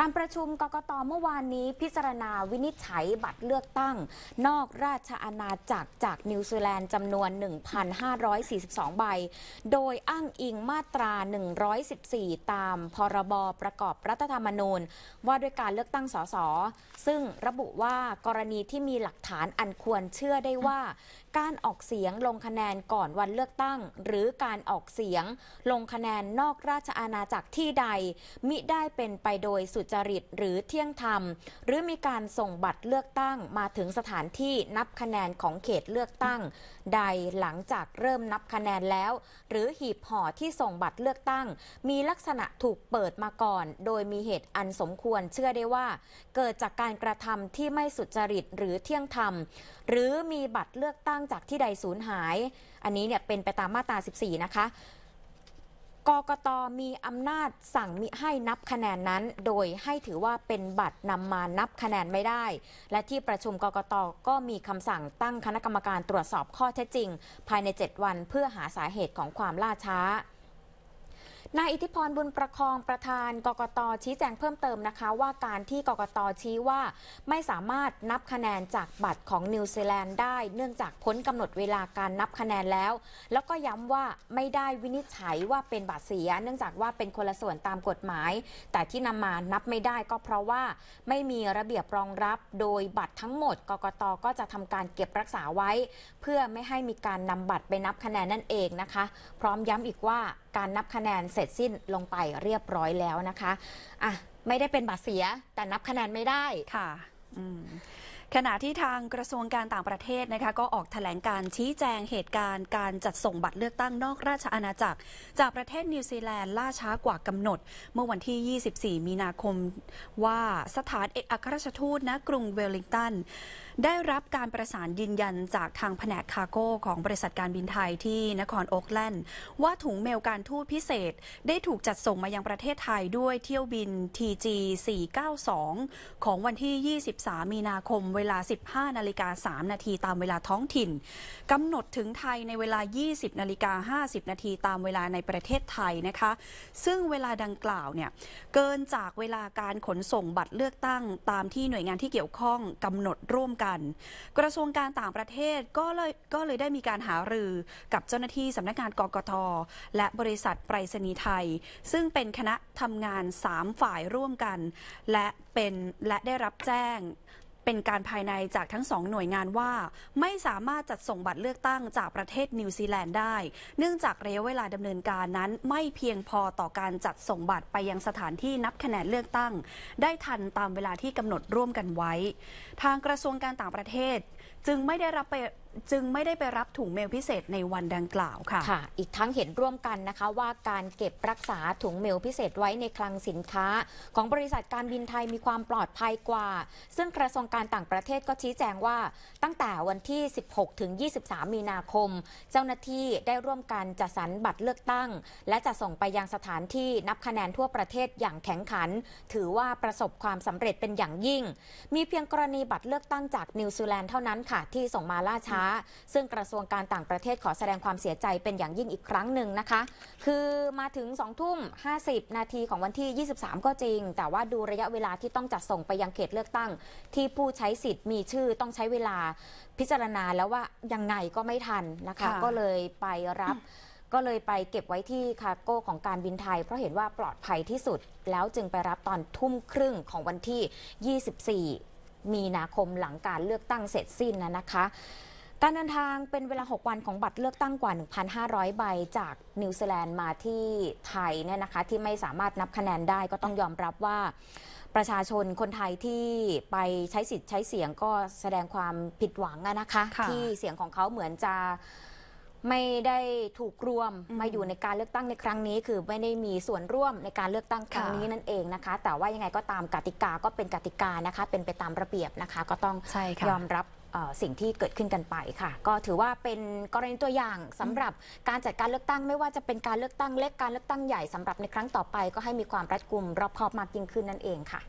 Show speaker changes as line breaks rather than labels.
การประชุมกกตเมื่อวานนี้พิจารณาวินิจฉัยบัตรเลือกตั้ง นอกราชอาณาจักรจากนิวซีแลนด์จำนวน 1,542 ใบ โดยอ้างอิงมาตรา 114 ตามพรบประกอบรัฐธรรมนูญ ว่าด้วยการเลือกตั้งสสซึ่งระบุว่ากรณีที่มีหลักฐานอันควรเชื่อได้ว่า การออกเสียงลงคะแนนก่อนวันเลือกตั้ง หรือการออกเสียงลงคะแนนนอกราชอาณาจักรที่ใดมิได้เป็นไปโดยสุดจริตหรือเที่ยงธรรม หรือมีการส่งบัตรเลือกตั้งมาถึงสถานที่นับคะแนนของเขตเลือกตั้ง ใดหลังจากเริ่มนับคะแนนแล้ว หรือหีบห่อที่ส่งบัตรเลือกตั้ง มีลักษณะถูกเปิดมาก่อน โดยมีเหตุอันสมควรเชื่อได้ว่า เกิดจากการกระทำที่ไม่สุจริตหรือเที่ยงธรรมหรือมีบัตรเลือกตั้งจากที่ใดสูญหาย อันนี้เนี่ยเป็นไปตามมาตรา14 นะคะกกต มีอำนาจสั่งมิให้นับคะแนนนั้น โดยให้ถือว่าเป็นบัตรนำมานับคะแนนไม่ได้ และที่ประชุมกกตก็มีคำสั่งตั้งคณะกรรมการตรวจสอบข้อเท็จจริง ภายใน 7 วันเพื่อหาสาเหตุของความล่าช้านายอิทธิพรบุญประคองประธานกกต ชี้แจงเพิ่มเติมนะคะว่าการที่กกตชี้ว่าไม่สามารถนับคะแนนจากบัตรของนิวซีแลนด์ได้เนื่องจากพ้นกำหนดเวลาการนับคะแนนแล้ว แล้วก็ย้ำว่าไม่ได้วินิจฉัยว่าเป็นบัตรเสีย เนื่องจากว่าเป็นคนละส่วนตามกฎหมาย แต่ที่นำมานับไม่ได้ก็เพราะว่าไม่มีระเบียบรองรับ โดยบัตรทั้งหมดกกต ก็จะทำการเก็บรักษาไว้ เพื่อไม่ให้มีการนำบัตรไปนับคะแนนนั่นเองนะคะ พร้อมย้ำอีกว่าการนับคะแนนสร็จสิ้นลงไปเรียบร้อยแล้วนะคะอ่ะไม่
ได้เป็นบัตรเสีย แต่นับคะแนนไม่ได้ ค่ะ อืมขณะที่ทางกระทรวงการต่างประเทศนะคะก็ออกถแถลงการชี้แจงเหตุการณ์การจัดส่งบัตรเลือกตั้งนอกราชอาณาจักร จากประเทศนิวซีแลนด์ล่าช้ากว่ากำหนด เมื่อวันที่ 24 มีนาคม ว่าสถานเอกอัครราชทูตณกรุงเวลลิงตัน ได้รับการประสานยืนยันจากทางแผนกคาโก้ของบริษัทการบินไทยที่นครโอ๊กแลนด์ว่าถุงเมลการทูตพิเศษ ได้ถูกจัดส่งมายังประเทศไทยด้วยเที่ยวบิน TG 492ของวันที่ 23 มีนาคมเวลา 15 นาฬิกา 3 นาที ตามเวลาท้องถิ่น กำหนดถึงไทยในเวลา 20 นาฬิกา 50 นาที ตามเวลาในประเทศไทยนะคะ ซึ่งเวลาดังกล่าวเนี่ย เกินจากเวลาการขนส่งบัตรเลือกตั้งตามที่หน่วยงานที่เกี่ยวข้องกำหนดร่วมกัน กระทรวงการต่างประเทศก็เลยก็เลยได้มีการหารือกับเจ้าหน้าที่สำนักงานกกตและบริษัทไปรษณีย์ไทย ซึ่งเป็นคณะทำงาน 3 ฝ่ายร่วมกันและเป็นและได้รับแจ้งเป็นการภายในจากทั้งสองหน่วยงานว่า ไม่สามารถจัดส่งบัตรเลือกตั้งจากประเทศนิวซีแลนด์ได้เนื่องจากระยะเวลาดำเนินการนั้น ไม่เพียงพอต่อการจัดส่งบัตรไปยังสถานที่นับคะแนนเลือกตั้ง ได้ทันตามเวลาที่กำหนดร่วมกันไว้ ทางกระทรวงการต่างประเทศจึงไม่ได้รับไปจึงไม่ได้ไปรับถุงเมลพิเศษในวันดังกล่าวค่ะ ค่ะ อีกทั้งเห็น
ร่วมกันนะคะ ว่าการเก็บรักษาถุงเมลพิเศษไว้ในคลังสินค้า ของบริษัทการบินไทยมีความปลอดภัยกว่า ซึ่งกระทรวงการต่างประเทศก็ชี้แจงว่าตั้งแต่วันที่ 16 ถึง 23 มีนาคม เจ้าหน้าที่ได้ร่วมกันจัดสรรบัตรเลือกตั้ง และจะส่งไปยังสถานที่นับคะแนนทั่วประเทศอย่างแข็งขัน ถือว่าประสบความสำเร็จเป็นอย่างยิ่ง มีเพียงกรณีบัตรเลือกตั้งจากนิวซีแลนด์เท่านั้นค่ะที่ส่งมาล่าช้า ซึ่งกระทรวงการต่างประเทศขอแสดงความเสียใจเป็นอย่างยิ่งอีกครั้งหนึ่งนะคะ คือมาถึง2ทุ่ม50 นาทีของวันที่ 23 ก็จริง แต่ว่าดูระยะเวลาที่ต้องจัดส่งไปยังเขตเลือกตั้ง ที่ผู้ใช้สิทธิ์มีชื่อต้องใช้เวลาพิจารณาแล้วว่ายังไงก็ไม่ทันนะคะ ก็เลยไปรับ ก็เลยไปเก็บไว้ที่คาโก้ของการบินไทย เพราะเห็นว่าปลอดภัยที่สุด แล้วจึงไปรับตอนทุ่มครึ่งของวันที่ 24มีนาคมหลังการเลือกตั้งเสร็จสิ้นนะนะคะ การเดินทางเป็นเวลา 6 วันของบัตรเลือกตั้งกว่า 1,500ใบจากนิวซีแลนด์มาที่ไทยเนี่ยนะคะที่ไม่สามารถนับคะแนนได้ก็ต้องยอมรับว่าประชาชนคนไทยที่ไปใช้สิทธิ์ใช้เสียงก็แสดงความผิดหวังนะคะคะที่เสียงของเขาเหมือนจะไม่ได้ถูกรวมมาอยู่ในการเลือกตั้งในครั้งนี้ คือไม่ได้มีส่วนร่วมในการเลือกตั้งครั้งนี้นั่นเองนะคะ แต่ว่ายังไงก็ตามกติกาก็เป็นกติกานะคะ เป็นไปตามระเบียบนะคะ ก็ต้องยอมรับสิ่งที่เกิดขึ้นกันไปค่ะ ก็ถือว่าเป็นกรณีตัวอย่างสำหรับการจัดการเลือกตั้งไม่ว่าจะเป็นการเลือกตั้งเล็กการเลือกตั้งใหญ่สำหรับในครั้งต่อไป ก็ให้มีความรัดกุมรอบคอบมากยิ่งขึ้นนั่นเองค่ะ